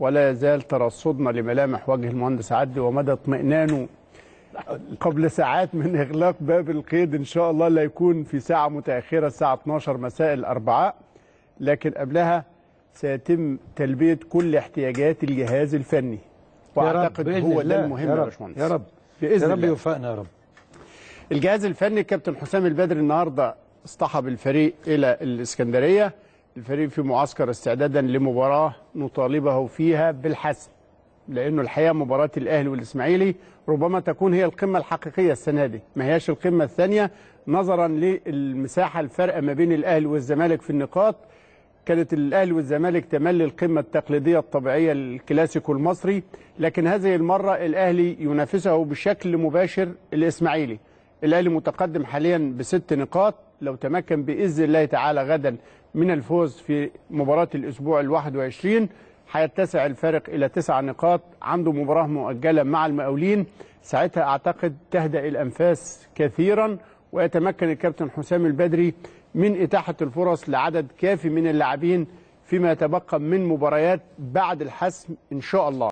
ولا يزال ترصدنا لملامح وجه المهندس عدلي ومدى اطمئنانه قبل ساعات من إغلاق باب القيد إن شاء الله لا يكون في ساعة متأخرة الساعة 12 مساء الأربعاء لكن قبلها سيتم تلبية كل احتياجات الجهاز الفني وأعتقد هو ده المهم يا باشمهندس يا رب بإذن يا رب يوفقنا يا رب الجهاز الفني كابتن حسام البدري النهارده اصطحب الفريق إلى الإسكندرية الفريق في معسكر استعدادا لمباراة نطالبه فيها بالحسم لأنه الحقيقة مباراة الأهلي والإسماعيلي ربما تكون هي القمة الحقيقية السنة دي ما هياش القمة الثانية نظرا للمساحة الفارقة ما بين الأهلي والزمالك في النقاط كانت الاهلي والزمالك تملي القمه التقليديه الطبيعيه الكلاسيكو المصري لكن هذه المره الاهلي ينافسه بشكل مباشر الاسماعيلي الاهلي متقدم حاليا بست نقاط لو تمكن باذن الله تعالى غدا من الفوز في مباراه الاسبوع ال 21 هيتسع الفارق الى تسع نقاط عنده مباراه مؤجله مع المقاولين ساعتها اعتقد تهدا الانفاس كثيرا ويتمكن الكابتن حسام البدري من اتاحه الفرص لعدد كافي من اللاعبين فيما يتبقى من مباريات بعد الحسم ان شاء الله